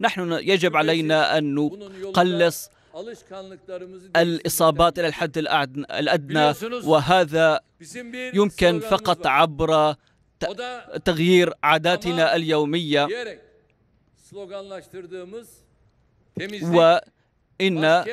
نحن يجب علينا أن نقلص الإصابات إلى الحد الأدنى وهذا يمكن فقط عبر تغيير عاداتنا اليومية وإن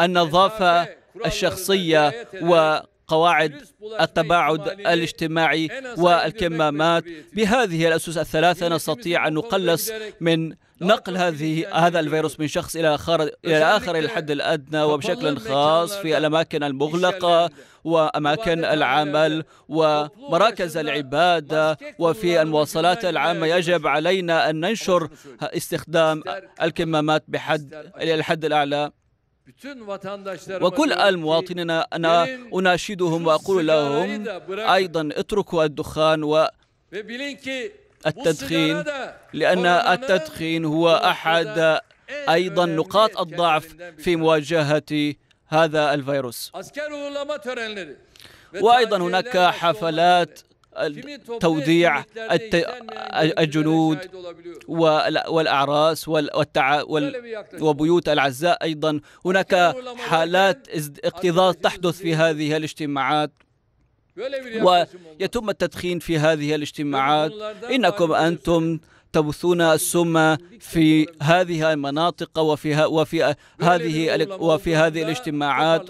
النظافة الشخصية و قواعد التباعد الاجتماعي والكمامات بهذه الأسس الثلاثة نستطيع أن نقلص من نقل هذه هذا الفيروس من شخص الى اخر الى اخر الى الحد الادنى وبشكل خاص في الاماكن المغلقه واماكن العمل ومراكز العباده وفي المواصلات العامه يجب علينا ان ننشر استخدام الكمامات بحد الى الحد الاعلى وكل المواطنين أنا أناشدهم وأقول لهم أيضا اتركوا الدخان و التدخين لأن التدخين هو أحد أيضا نقاط الضعف في مواجهة هذا الفيروس وأيضا هناك حفلات توديع الجنود والأعراس وبيوت العزاء أيضا هناك حالات اقتضاض تحدث في هذه الاجتماعات ويتم التدخين في هذه الاجتماعات إنكم أنتم تبثون السم في هذه المناطق وفي وفي هذه وفي هذه الاجتماعات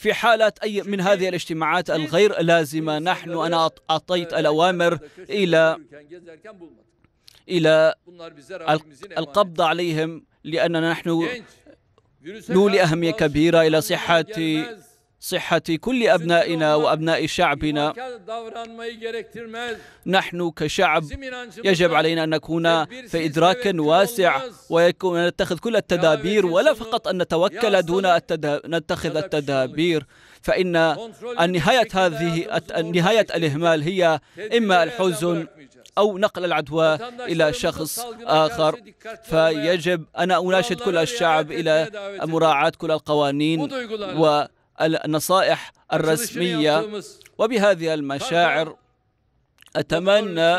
في حالة أي من هذه الاجتماعات الغير لازمة نحن أنا أعطيت الأوامر إلى إلى القبض عليهم لأننا نحن نولي أهمية كبيرة إلى صحة صحة كل أبنائنا وأبناء شعبنا نحن كشعب يجب علينا أن نكون في إدراك واسع ويكون ونتخذ كل التدابير ولا فقط أن نتوكل دون التدابير نتخذ التدابير فإن نهاية هذه نهاية الإهمال هي إما الحزن أو نقل العدوى إلى شخص آخر فيجب أنا أناشد كل الشعب إلى مراعاة كل القوانين و النصائح الرسمية وبهذه المشاعر أتمنى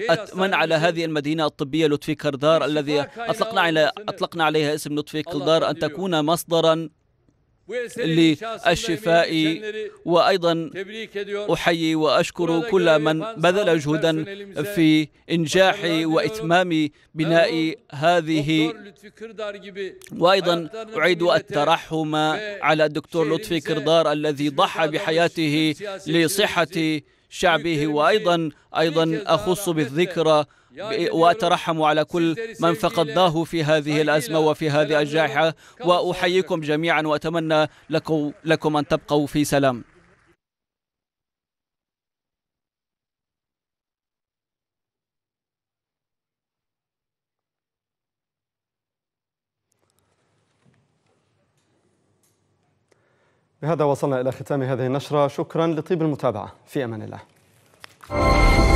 أتمنى على هذه المدينة الطبية لطفي كردار الذي أطلقنا على أطلقنا عليها اسم لطفي كردار أن تكون مصدرا للشفاء وأيضا أحيي وأشكر كل من بذل جهدا في إنجاح وإتمام بناء هذه وأيضا أعيد الترحم على الدكتور لطفي كردار الذي ضحى بحياته لصحة شعبه وأيضا أيضا أخص بالذكرى وأترحم على كل من فقدناه في هذه الأزمة وفي هذه الجائحة وأحييكم جميعا وأتمنى لكم, أن تبقوا في سلام بهذا وصلنا إلى ختام هذه النشرة شكرا لطيب المتابعة في أمان الله